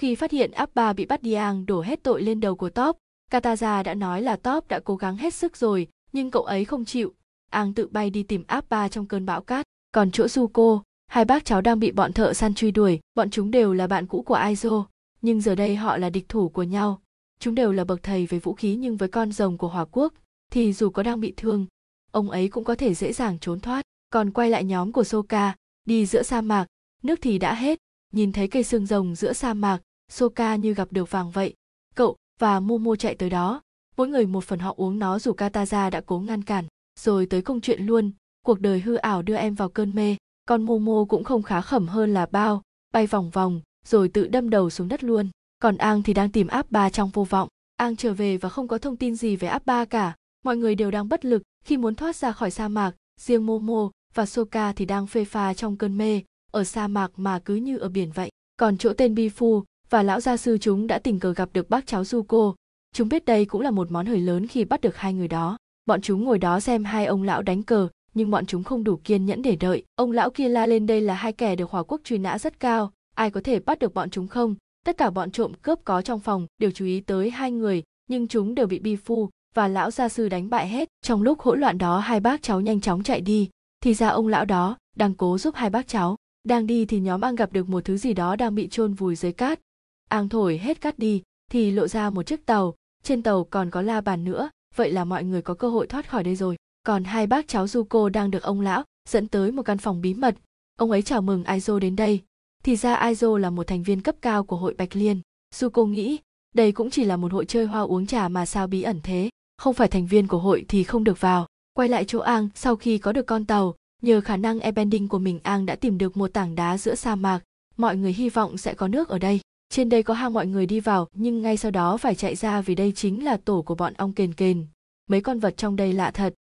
khi phát hiện Abba bị bắt Diang đổ hết tội lên đầu của Top, Kataja đã nói là Top đã cố gắng hết sức rồi, nhưng cậu ấy không chịu. Ang tự bay đi tìm Abba trong cơn bão cát. Còn chỗ Zuko, hai bác cháu đang bị bọn thợ săn truy đuổi, bọn chúng đều là bạn cũ của Aizo, nhưng giờ đây họ là địch thủ của nhau. Chúng đều là bậc thầy về vũ khí nhưng với con rồng của Hòa Quốc, thì dù có đang bị thương, ông ấy cũng có thể dễ dàng trốn thoát. Còn quay lại nhóm của Soka, đi giữa sa mạc, nước thì đã hết, nhìn thấy cây xương rồng giữa sa mạc, Soka như gặp được vàng vậy. Cậu và Momo chạy tới đó, mỗi người một phần họ uống nó dù Kataza đã cố ngăn cản, rồi tới công chuyện luôn, cuộc đời hư ảo đưa em vào cơn mê, còn Momo cũng không khá khẩm hơn là bao, bay vòng vòng, rồi tự đâm đầu xuống đất luôn. Còn Ang thì đang tìm áp ba trong vô vọng, Ang trở về và không có thông tin gì về áp ba cả, mọi người đều đang bất lực khi muốn thoát ra khỏi sa mạc, riêng Momo và Soka thì đang phê pha trong cơn mê, ở sa mạc mà cứ như ở biển vậy. Còn chỗ tên Bifu và lão gia sư chúng đã tình cờ gặp được bác cháu Zuko. Chúng biết đây cũng là một món hời lớn khi bắt được hai người đó. Bọn chúng ngồi đó xem hai ông lão đánh cờ, nhưng bọn chúng không đủ kiên nhẫn để đợi. Ông lão kia la lên đây là hai kẻ được hòa quốc truy nã rất cao, ai có thể bắt được bọn chúng không? Tất cả bọn trộm cướp có trong phòng đều chú ý tới hai người, nhưng chúng đều bị bi phu và lão gia sư đánh bại hết. Trong lúc hỗn loạn đó hai bác cháu nhanh chóng chạy đi, thì ra ông lão đó đang cố giúp hai bác cháu. Đang đi thì nhóm ăn gặp được một thứ gì đó đang bị chôn vùi dưới cát, Ang thổi hết cát đi thì lộ ra một chiếc tàu, trên tàu còn có la bàn nữa, vậy là mọi người có cơ hội thoát khỏi đây rồi. Còn hai bác cháu Zuko đang được ông lão dẫn tới một căn phòng bí mật. Ông ấy chào mừng Aizo đến đây. Thì ra Aizo là một thành viên cấp cao của hội Bạch Liên. Zuko nghĩ, đây cũng chỉ là một hội chơi hoa uống trà mà sao bí ẩn thế, không phải thành viên của hội thì không được vào. Quay lại chỗ Ang sau khi có được con tàu, nhờ khả năng e-bending của mình Ang đã tìm được một tảng đá giữa sa mạc, mọi người hy vọng sẽ có nước ở đây. Trên đây có hang mọi người đi vào, nhưng ngay sau đó phải chạy ra vì đây chính là tổ của bọn ong kền kền. Mấy con vật trong đây lạ thật.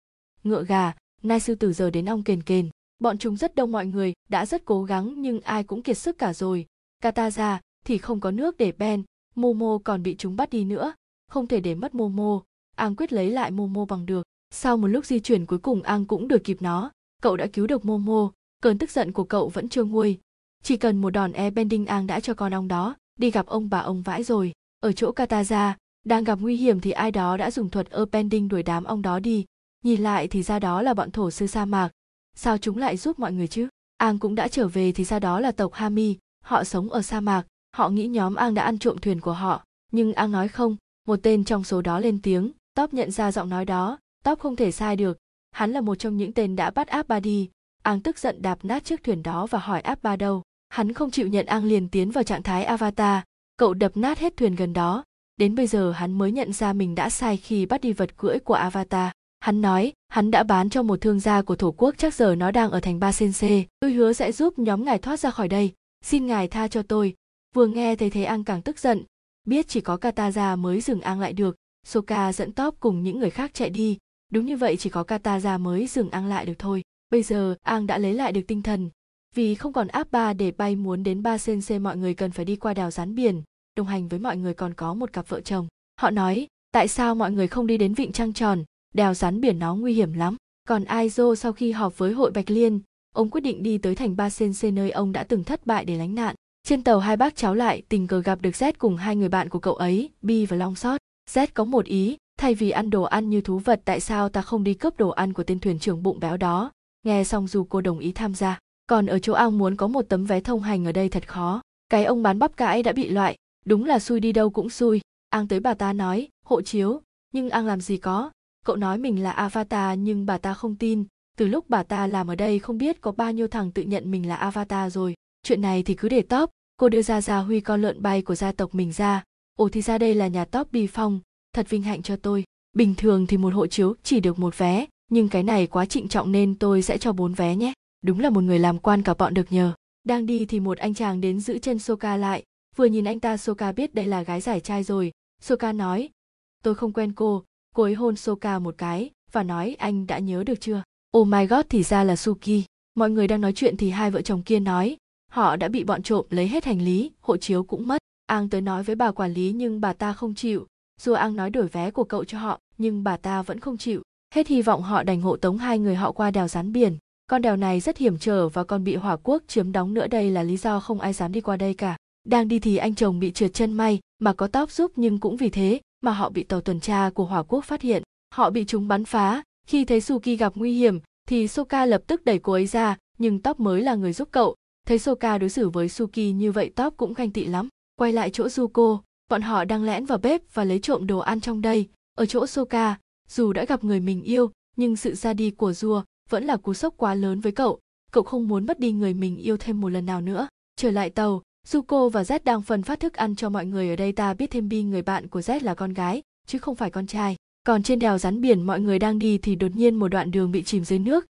Ngựa gà, nai sư tử giờ đến ong kền kền. Bọn chúng rất đông mọi người, đã rất cố gắng nhưng ai cũng kiệt sức cả rồi. Kata ra thì không có nước để Ben, Momo còn bị chúng bắt đi nữa. Không thể để mất Momo, Ang quyết lấy lại Momo bằng được. Sau một lúc di chuyển cuối cùng Ang cũng đuổi kịp nó. Cậu đã cứu được Momo, cơn tức giận của cậu vẫn chưa nguôi. Chỉ cần một đòn e-bending Ang đã cho con ong đó, đi gặp ông bà ông vãi rồi ở chỗ kataza đang gặp nguy hiểm thì ai đó đã dùng thuật opening đuổi đám ông đó đi nhìn lại thì ra đó là bọn thổ sư sa mạc sao chúng lại giúp mọi người chứ ang cũng đã trở về thì ra đó là tộc hami họ sống ở sa mạc họ nghĩ nhóm ang đã ăn trộm thuyền của họ nhưng ang nói không một tên trong số đó lên tiếng top nhận ra giọng nói đó top không thể sai được hắn là một trong những tên đã bắt abba đi ang tức giận đạp nát chiếc thuyền đó và hỏi abba đâu hắn không chịu nhận ang liền tiến vào trạng thái avatar cậu đập nát hết thuyền gần đó đến bây giờ hắn mới nhận ra mình đã sai khi bắt đi vật cưỡi của avatar hắn nói hắn đã bán cho một thương gia của thổ quốc chắc giờ nó đang ở thành ba sense tôi hứa sẽ giúp nhóm ngài thoát ra khỏi đây xin ngài tha cho tôi vừa nghe thấy thế ang càng tức giận biết chỉ có kataza mới dừng ang lại được soka dẫn top cùng những người khác chạy đi đúng như vậy chỉ có kataza mới dừng ang lại được thôi bây giờ ang đã lấy lại được tinh thần vì không còn áp ba để bay muốn đến ba sen cc mọi người cần phải đi qua đèo rán biển, đồng hành với mọi người còn có một cặp vợ chồng. Họ nói, tại sao mọi người không đi đến vịnh trăng tròn, đèo rán biển nó nguy hiểm lắm. Còn Aizo sau khi họp với hội Bạch Liên, ông quyết định đi tới thành Ba sen Sense nơi ông đã từng thất bại để lánh nạn. Trên tàu hai bác cháu lại tình cờ gặp được Z cùng hai người bạn của cậu ấy, Bi và Long Sót. Z có một ý, thay vì ăn đồ ăn như thú vật tại sao ta không đi cướp đồ ăn của tên thuyền trưởng bụng béo đó. Nghe xong dù cô đồng ý tham gia còn ở chỗ Ao muốn có một tấm vé thông hành ở đây thật khó. Cái ông bán bắp cải đã bị loại, đúng là xui đi đâu cũng xui. Ang tới bà ta nói, hộ chiếu, nhưng Ang làm gì có. Cậu nói mình là Avatar nhưng bà ta không tin, từ lúc bà ta làm ở đây không biết có bao nhiêu thằng tự nhận mình là Avatar rồi. Chuyện này thì cứ để top, cô đưa ra gia huy con lợn bay của gia tộc mình ra. Ồ thì ra đây là nhà top bi phong, thật vinh hạnh cho tôi. Bình thường thì một hộ chiếu chỉ được một vé, nhưng cái này quá trịnh trọng nên tôi sẽ cho bốn vé nhé đúng là một người làm quan cả bọn được nhờ đang đi thì một anh chàng đến giữ chân soka lại vừa nhìn anh ta soka biết đây là gái giải trai rồi soka nói tôi không quen cô cô ấy hôn soka một cái và nói anh đã nhớ được chưa oh my god thì ra là suki mọi người đang nói chuyện thì hai vợ chồng kia nói họ đã bị bọn trộm lấy hết hành lý hộ chiếu cũng mất ang tới nói với bà quản lý nhưng bà ta không chịu dù ang nói đổi vé của cậu cho họ nhưng bà ta vẫn không chịu hết hy vọng họ đành hộ tống hai người họ qua đèo rán biển con đèo này rất hiểm trở và còn bị hỏa quốc chiếm đóng nữa đây là lý do không ai dám đi qua đây cả. Đang đi thì anh chồng bị trượt chân may, mà có tóc giúp nhưng cũng vì thế mà họ bị tàu tuần tra của hỏa quốc phát hiện. Họ bị chúng bắn phá, khi thấy Suki gặp nguy hiểm thì Soka lập tức đẩy cô ấy ra, nhưng tóc mới là người giúp cậu. Thấy Soka đối xử với Suki như vậy tóc cũng ganh tị lắm. Quay lại chỗ Zuko, bọn họ đang lẽn vào bếp và lấy trộm đồ ăn trong đây. Ở chỗ Soka, dù đã gặp người mình yêu, nhưng sự ra đi của rùa vẫn là cú sốc quá lớn với cậu cậu không muốn mất đi người mình yêu thêm một lần nào nữa trở lại tàu Zuko và Z đang phân phát thức ăn cho mọi người ở đây ta biết thêm Bi người bạn của Z là con gái, chứ không phải con trai. Còn trên đèo rắn biển mọi người đang đi thì đột nhiên một đoạn đường bị chìm dưới nước.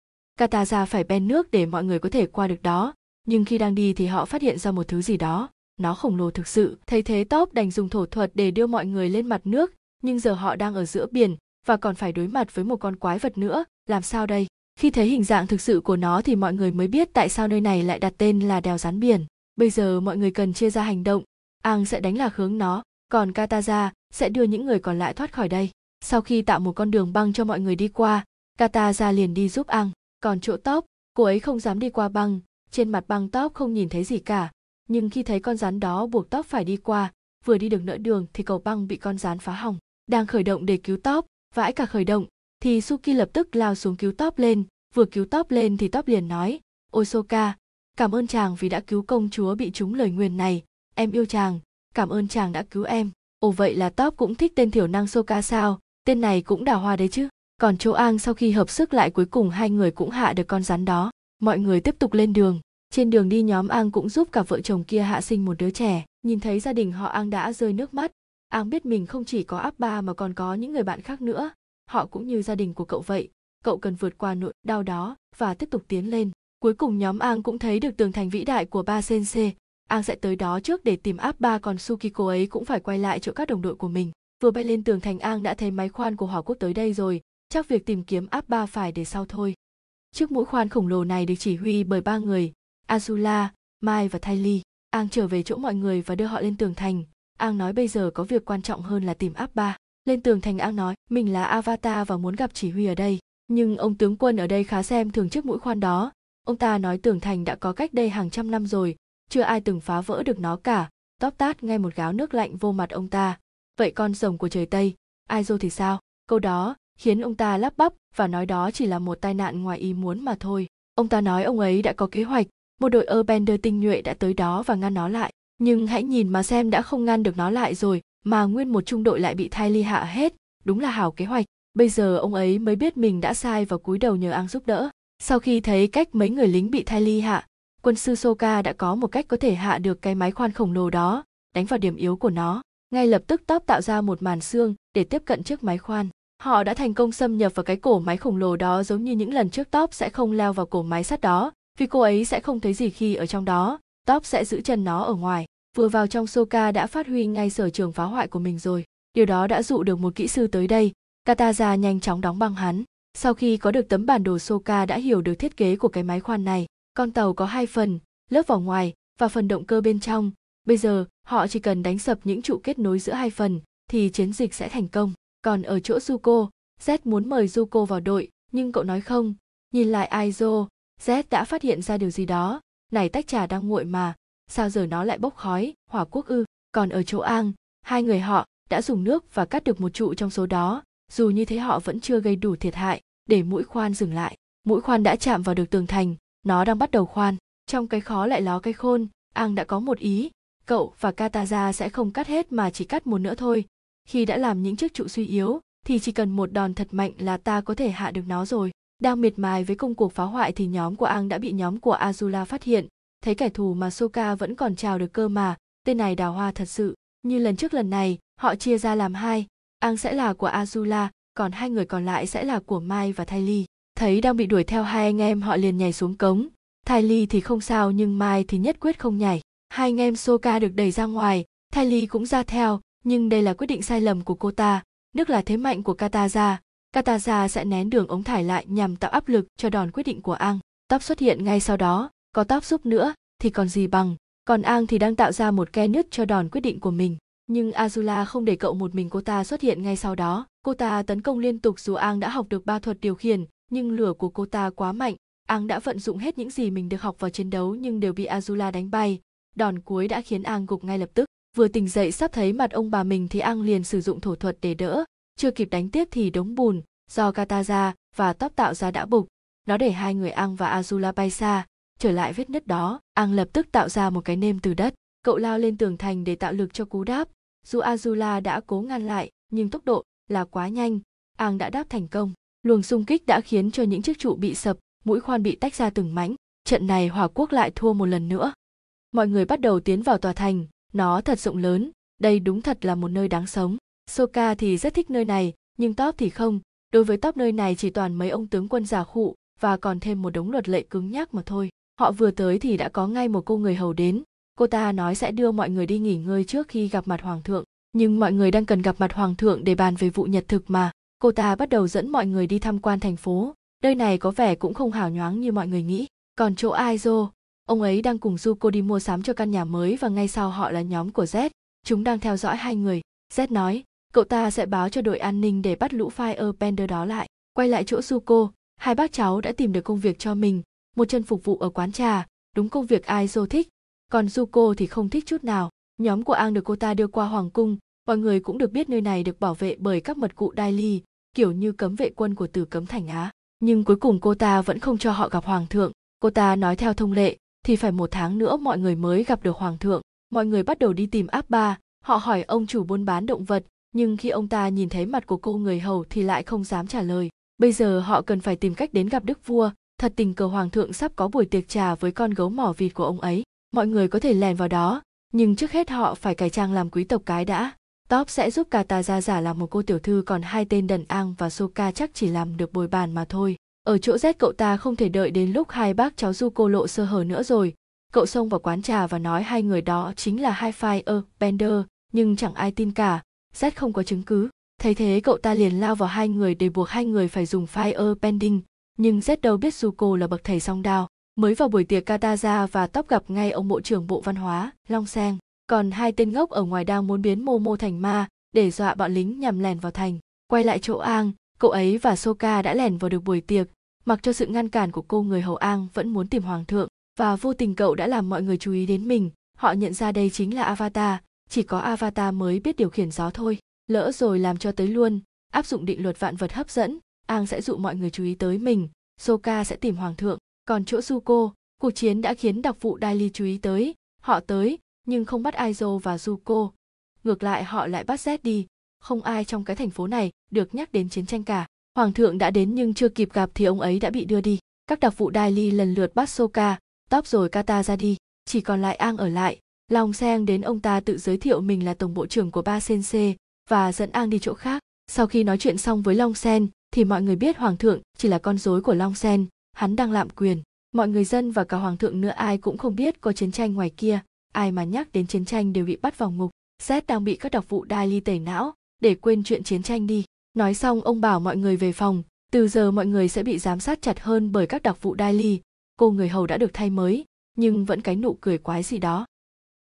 Kataza phải ben nước để mọi người có thể qua được đó, nhưng khi đang đi thì họ phát hiện ra một thứ gì đó. Nó khổng lồ thực sự, thấy thế Top đành dùng thổ thuật để đưa mọi người lên mặt nước, nhưng giờ họ đang ở giữa biển và còn phải đối mặt với một con quái vật nữa, làm sao đây? Khi thấy hình dạng thực sự của nó thì mọi người mới biết tại sao nơi này lại đặt tên là đèo rán biển. Bây giờ mọi người cần chia ra hành động, Ang sẽ đánh lạc hướng nó, còn Kataza sẽ đưa những người còn lại thoát khỏi đây. Sau khi tạo một con đường băng cho mọi người đi qua, Kataza liền đi giúp Ang, còn chỗ tóc, cô ấy không dám đi qua băng, trên mặt băng tóc không nhìn thấy gì cả, nhưng khi thấy con rắn đó buộc tóc phải đi qua, vừa đi được nửa đường thì cầu băng bị con rắn phá hỏng. Đang khởi động để cứu tóc, vãi cả khởi động, thì Suki lập tức lao xuống cứu tóc lên, vừa cứu tóc lên thì tóc liền nói ôi soka cảm ơn chàng vì đã cứu công chúa bị trúng lời nguyền này em yêu chàng cảm ơn chàng đã cứu em ồ vậy là top cũng thích tên thiểu năng soka sao tên này cũng đào hoa đấy chứ còn châu an sau khi hợp sức lại cuối cùng hai người cũng hạ được con rắn đó mọi người tiếp tục lên đường trên đường đi nhóm an cũng giúp cả vợ chồng kia hạ sinh một đứa trẻ nhìn thấy gia đình họ an đã rơi nước mắt an biết mình không chỉ có áp ba mà còn có những người bạn khác nữa họ cũng như gia đình của cậu vậy cậu cần vượt qua nỗi đau đó và tiếp tục tiến lên cuối cùng nhóm ang cũng thấy được tường thành vĩ đại của ba sensei ang sẽ tới đó trước để tìm áp ba còn Suki cô ấy cũng phải quay lại chỗ các đồng đội của mình vừa bay lên tường thành ang đã thấy máy khoan của hỏa quốc tới đây rồi chắc việc tìm kiếm áp ba phải để sau thôi trước mũi khoan khổng lồ này được chỉ huy bởi ba người azula mai và Thailie. ang trở về chỗ mọi người và đưa họ lên tường thành ang nói bây giờ có việc quan trọng hơn là tìm áp ba lên tường thành ang nói mình là avatar và muốn gặp chỉ huy ở đây nhưng ông tướng quân ở đây khá xem thường chiếc mũi khoan đó ông ta nói tường thành đã có cách đây hàng trăm năm rồi chưa ai từng phá vỡ được nó cả tóp tát ngay một gáo nước lạnh vô mặt ông ta vậy con rồng của trời tây ai dô thì sao câu đó khiến ông ta lắp bắp và nói đó chỉ là một tai nạn ngoài ý muốn mà thôi ông ta nói ông ấy đã có kế hoạch một đội Airbender tinh nhuệ đã tới đó và ngăn nó lại nhưng hãy nhìn mà xem đã không ngăn được nó lại rồi mà nguyên một trung đội lại bị thai ly hạ hết đúng là hảo kế hoạch bây giờ ông ấy mới biết mình đã sai và cúi đầu nhờ ang giúp đỡ sau khi thấy cách mấy người lính bị thai ly hạ quân sư soka đã có một cách có thể hạ được cái máy khoan khổng lồ đó đánh vào điểm yếu của nó ngay lập tức top tạo ra một màn xương để tiếp cận chiếc máy khoan họ đã thành công xâm nhập vào cái cổ máy khổng lồ đó giống như những lần trước top sẽ không leo vào cổ máy sắt đó vì cô ấy sẽ không thấy gì khi ở trong đó top sẽ giữ chân nó ở ngoài vừa vào trong soka đã phát huy ngay sở trường phá hoại của mình rồi điều đó đã dụ được một kỹ sư tới đây Kataza nhanh chóng đóng băng hắn. Sau khi có được tấm bản đồ Soka đã hiểu được thiết kế của cái máy khoan này, con tàu có hai phần, lớp vỏ ngoài và phần động cơ bên trong. Bây giờ, họ chỉ cần đánh sập những trụ kết nối giữa hai phần thì chiến dịch sẽ thành công. Còn ở chỗ Zuko, Z muốn mời Zuko vào đội, nhưng cậu nói không. Nhìn lại Aizo, Z đã phát hiện ra điều gì đó. Này tách trà đang nguội mà, sao giờ nó lại bốc khói, hỏa quốc ư. Còn ở chỗ Ang, hai người họ đã dùng nước và cắt được một trụ trong số đó, dù như thế họ vẫn chưa gây đủ thiệt hại để mũi khoan dừng lại mũi khoan đã chạm vào được tường thành nó đang bắt đầu khoan trong cái khó lại ló cái khôn ang đã có một ý cậu và kataza sẽ không cắt hết mà chỉ cắt một nữa thôi khi đã làm những chiếc trụ suy yếu thì chỉ cần một đòn thật mạnh là ta có thể hạ được nó rồi đang miệt mài với công cuộc phá hoại thì nhóm của ang đã bị nhóm của azula phát hiện thấy kẻ thù mà soka vẫn còn chào được cơ mà tên này đào hoa thật sự như lần trước lần này họ chia ra làm hai Ang sẽ là của Azula, còn hai người còn lại sẽ là của Mai và Thailie. Thấy đang bị đuổi theo hai anh em họ liền nhảy xuống cống. Thailie thì không sao nhưng Mai thì nhất quyết không nhảy. Hai anh em Soka được đẩy ra ngoài, Thailie cũng ra theo, nhưng đây là quyết định sai lầm của cô ta. Nước là thế mạnh của Kataza, Kataza sẽ nén đường ống thải lại nhằm tạo áp lực cho đòn quyết định của Ang. Tóc xuất hiện ngay sau đó, có tóc giúp nữa thì còn gì bằng, còn Ang thì đang tạo ra một ke nứt cho đòn quyết định của mình nhưng Azula không để cậu một mình cô ta xuất hiện ngay sau đó. Cô ta tấn công liên tục dù Ang đã học được ba thuật điều khiển, nhưng lửa của cô ta quá mạnh. Ang đã vận dụng hết những gì mình được học vào chiến đấu nhưng đều bị Azula đánh bay. Đòn cuối đã khiến Ang gục ngay lập tức. Vừa tỉnh dậy sắp thấy mặt ông bà mình thì Ang liền sử dụng thổ thuật để đỡ. Chưa kịp đánh tiếp thì đống bùn, do Kataza và tóc tạo ra đã bục. Nó để hai người Ang và Azula bay xa. Trở lại vết nứt đó, Ang lập tức tạo ra một cái nêm từ đất. Cậu lao lên tường thành để tạo lực cho cú đáp, dù Azula đã cố ngăn lại, nhưng tốc độ là quá nhanh, Ang đã đáp thành công. Luồng xung kích đã khiến cho những chiếc trụ bị sập, mũi khoan bị tách ra từng mảnh, trận này hòa quốc lại thua một lần nữa. Mọi người bắt đầu tiến vào tòa thành, nó thật rộng lớn, đây đúng thật là một nơi đáng sống. Soka thì rất thích nơi này, nhưng Top thì không, đối với Top nơi này chỉ toàn mấy ông tướng quân giả khụ và còn thêm một đống luật lệ cứng nhắc mà thôi. Họ vừa tới thì đã có ngay một cô người hầu đến, cô ta nói sẽ đưa mọi người đi nghỉ ngơi trước khi gặp mặt hoàng thượng nhưng mọi người đang cần gặp mặt hoàng thượng để bàn về vụ nhật thực mà cô ta bắt đầu dẫn mọi người đi tham quan thành phố nơi này có vẻ cũng không hào nhoáng như mọi người nghĩ còn chỗ aizo ông ấy đang cùng Zuko đi mua sắm cho căn nhà mới và ngay sau họ là nhóm của Z. Chúng đang theo dõi hai người. Z nói, cậu ta sẽ báo cho đội an ninh để bắt lũ Fire Firebender đó lại. Quay lại chỗ Zuko, hai bác cháu đã tìm được công việc cho mình, một chân phục vụ ở quán trà, đúng công việc Aizo thích, còn Zuko thì không thích chút nào. Nhóm của Ang được cô ta đưa qua Hoàng Cung, mọi người cũng được biết nơi này được bảo vệ bởi các mật cụ Đai Ly, kiểu như cấm vệ quân của tử cấm thành Á. Nhưng cuối cùng cô ta vẫn không cho họ gặp Hoàng thượng, cô ta nói theo thông lệ thì phải một tháng nữa mọi người mới gặp được Hoàng thượng. Mọi người bắt đầu đi tìm áp ba, họ hỏi ông chủ buôn bán động vật, nhưng khi ông ta nhìn thấy mặt của cô người hầu thì lại không dám trả lời. Bây giờ họ cần phải tìm cách đến gặp đức vua, thật tình cờ hoàng thượng sắp có buổi tiệc trà với con gấu mỏ vịt của ông ấy mọi người có thể lèn vào đó nhưng trước hết họ phải cải trang làm quý tộc cái đã top sẽ giúp cả ta ra giả làm một cô tiểu thư còn hai tên đần ang và soka chắc chỉ làm được bồi bàn mà thôi ở chỗ rét cậu ta không thể đợi đến lúc hai bác cháu du cô lộ sơ hở nữa rồi cậu xông vào quán trà và nói hai người đó chính là hai fire er, bender nhưng chẳng ai tin cả rét không có chứng cứ thấy thế cậu ta liền lao vào hai người để buộc hai người phải dùng fire bending er nhưng rét đâu biết du cô là bậc thầy song đao mới vào buổi tiệc Kataza và tóc gặp ngay ông bộ trưởng bộ văn hóa, Long Sang. Còn hai tên ngốc ở ngoài đang muốn biến Momo thành ma để dọa bọn lính nhằm lèn vào thành. Quay lại chỗ Ang, cậu ấy và Soka đã lèn vào được buổi tiệc, mặc cho sự ngăn cản của cô người hầu Ang vẫn muốn tìm hoàng thượng. Và vô tình cậu đã làm mọi người chú ý đến mình, họ nhận ra đây chính là Avatar, chỉ có Avatar mới biết điều khiển gió thôi. Lỡ rồi làm cho tới luôn, áp dụng định luật vạn vật hấp dẫn, Ang sẽ dụ mọi người chú ý tới mình, Soka sẽ tìm hoàng thượng. Còn chỗ Zuko, cuộc chiến đã khiến đặc vụ Daily chú ý tới, họ tới, nhưng không bắt Aizo và Zuko. Ngược lại họ lại bắt Zed đi, không ai trong cái thành phố này được nhắc đến chiến tranh cả. Hoàng thượng đã đến nhưng chưa kịp gặp thì ông ấy đã bị đưa đi. Các đặc vụ Daily lần lượt bắt Soka, tóc rồi Kata ra đi, chỉ còn lại Ang ở lại. Long Seng đến ông ta tự giới thiệu mình là tổng bộ trưởng của ba Sensei và dẫn Ang đi chỗ khác. Sau khi nói chuyện xong với Long Sen thì mọi người biết Hoàng thượng chỉ là con rối của Long Sen, hắn đang lạm quyền mọi người dân và cả hoàng thượng nữa ai cũng không biết có chiến tranh ngoài kia ai mà nhắc đến chiến tranh đều bị bắt vào ngục z đang bị các đặc vụ đai ly tẩy não để quên chuyện chiến tranh đi nói xong ông bảo mọi người về phòng từ giờ mọi người sẽ bị giám sát chặt hơn bởi các đặc vụ đai ly cô người hầu đã được thay mới nhưng vẫn cái nụ cười quái gì đó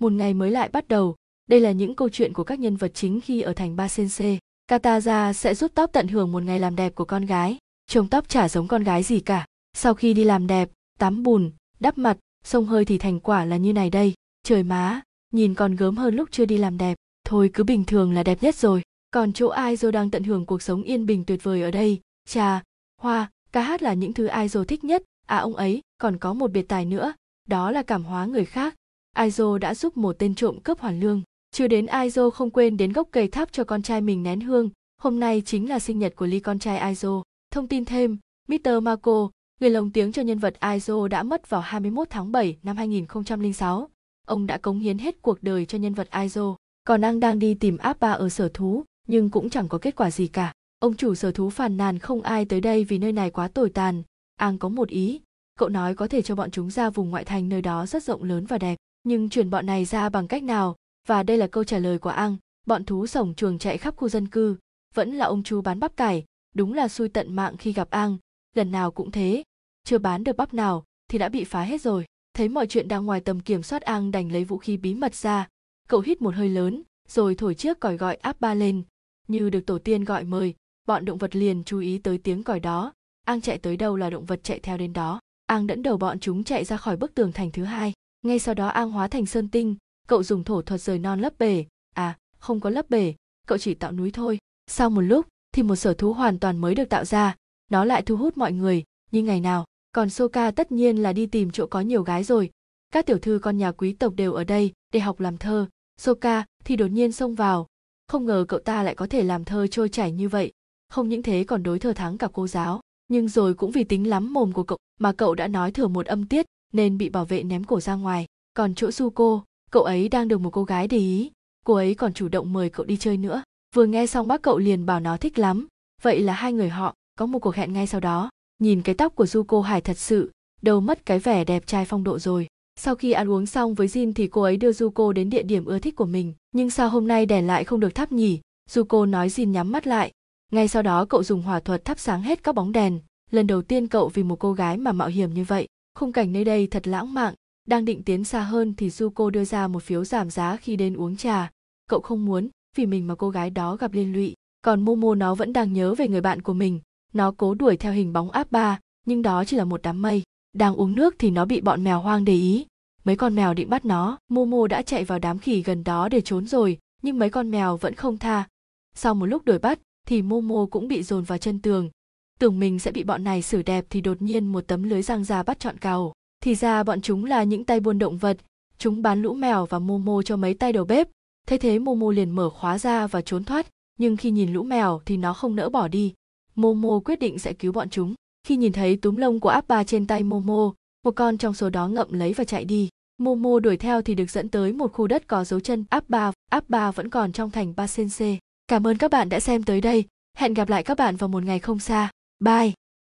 một ngày mới lại bắt đầu đây là những câu chuyện của các nhân vật chính khi ở thành ba sense kataza sẽ giúp tóc tận hưởng một ngày làm đẹp của con gái trông tóc chả giống con gái gì cả sau khi đi làm đẹp tắm bùn đắp mặt sông hơi thì thành quả là như này đây trời má nhìn còn gớm hơn lúc chưa đi làm đẹp thôi cứ bình thường là đẹp nhất rồi còn chỗ ai rồi đang tận hưởng cuộc sống yên bình tuyệt vời ở đây trà hoa ca hát là những thứ ai rồi thích nhất à ông ấy còn có một biệt tài nữa đó là cảm hóa người khác Aizo đã giúp một tên trộm cướp hoàn lương. Chưa đến Aizo không quên đến gốc cây tháp cho con trai mình nén hương. Hôm nay chính là sinh nhật của ly con trai Aizo. Thông tin thêm, Mr. Marco, người lồng tiếng cho nhân vật Aizo đã mất vào 21 tháng 7 năm 2006. Ông đã cống hiến hết cuộc đời cho nhân vật Aizo, còn đang đang đi tìm Abba ở sở thú, nhưng cũng chẳng có kết quả gì cả. Ông chủ sở thú phàn nàn không ai tới đây vì nơi này quá tồi tàn. Ang có một ý, cậu nói có thể cho bọn chúng ra vùng ngoại thành nơi đó rất rộng lớn và đẹp, nhưng chuyển bọn này ra bằng cách nào? Và đây là câu trả lời của Ang, bọn thú sổng chuồng chạy khắp khu dân cư, vẫn là ông chú bán bắp cải, đúng là xui tận mạng khi gặp Ang, lần nào cũng thế chưa bán được bắp nào thì đã bị phá hết rồi thấy mọi chuyện đang ngoài tầm kiểm soát Ang đành lấy vũ khí bí mật ra cậu hít một hơi lớn rồi thổi chiếc còi gọi áp ba lên như được tổ tiên gọi mời bọn động vật liền chú ý tới tiếng còi đó Ang chạy tới đâu là động vật chạy theo đến đó Ang dẫn đầu bọn chúng chạy ra khỏi bức tường thành thứ hai ngay sau đó Ang hóa thành sơn tinh cậu dùng thổ thuật rời non lấp bể à không có lấp bể cậu chỉ tạo núi thôi sau một lúc thì một sở thú hoàn toàn mới được tạo ra nó lại thu hút mọi người như ngày nào còn Soka tất nhiên là đi tìm chỗ có nhiều gái rồi các tiểu thư con nhà quý tộc đều ở đây để học làm thơ Soka thì đột nhiên xông vào không ngờ cậu ta lại có thể làm thơ trôi chảy như vậy không những thế còn đối thờ thắng cả cô giáo nhưng rồi cũng vì tính lắm mồm của cậu mà cậu đã nói thừa một âm tiết nên bị bảo vệ ném cổ ra ngoài còn chỗ su cô cậu ấy đang được một cô gái để ý cô ấy còn chủ động mời cậu đi chơi nữa vừa nghe xong bác cậu liền bảo nó thích lắm vậy là hai người họ có một cuộc hẹn ngay sau đó nhìn cái tóc của du cô hải thật sự đâu mất cái vẻ đẹp trai phong độ rồi sau khi ăn uống xong với Jin thì cô ấy đưa Zuko đến địa điểm ưa thích của mình, nhưng sao hôm nay đèn lại không được thắp nhỉ? Zuko nói Jin nhắm mắt lại. Ngay sau đó cậu dùng hỏa thuật thắp sáng hết các bóng đèn, lần đầu tiên cậu vì một cô gái mà mạo hiểm như vậy. Khung cảnh nơi đây thật lãng mạn, đang định tiến xa hơn thì Zuko đưa ra một phiếu giảm giá khi đến uống trà. Cậu không muốn vì mình mà cô gái đó gặp liên lụy, còn Momo nó vẫn đang nhớ về người bạn của mình, nó cố đuổi theo hình bóng áp ba nhưng đó chỉ là một đám mây đang uống nước thì nó bị bọn mèo hoang để ý mấy con mèo định bắt nó momo đã chạy vào đám khỉ gần đó để trốn rồi nhưng mấy con mèo vẫn không tha sau một lúc đuổi bắt thì momo cũng bị dồn vào chân tường tưởng mình sẽ bị bọn này xử đẹp thì đột nhiên một tấm lưới răng ra bắt trọn cầu. thì ra bọn chúng là những tay buôn động vật chúng bán lũ mèo và momo cho mấy tay đầu bếp thế thế momo liền mở khóa ra và trốn thoát nhưng khi nhìn lũ mèo thì nó không nỡ bỏ đi Momo quyết định sẽ cứu bọn chúng. Khi nhìn thấy túm lông của Appa trên tay Momo, một con trong số đó ngậm lấy và chạy đi. Momo đuổi theo thì được dẫn tới một khu đất có dấu chân Appa. Appa vẫn còn trong thành Basense. Cảm ơn các bạn đã xem tới đây. Hẹn gặp lại các bạn vào một ngày không xa. Bye!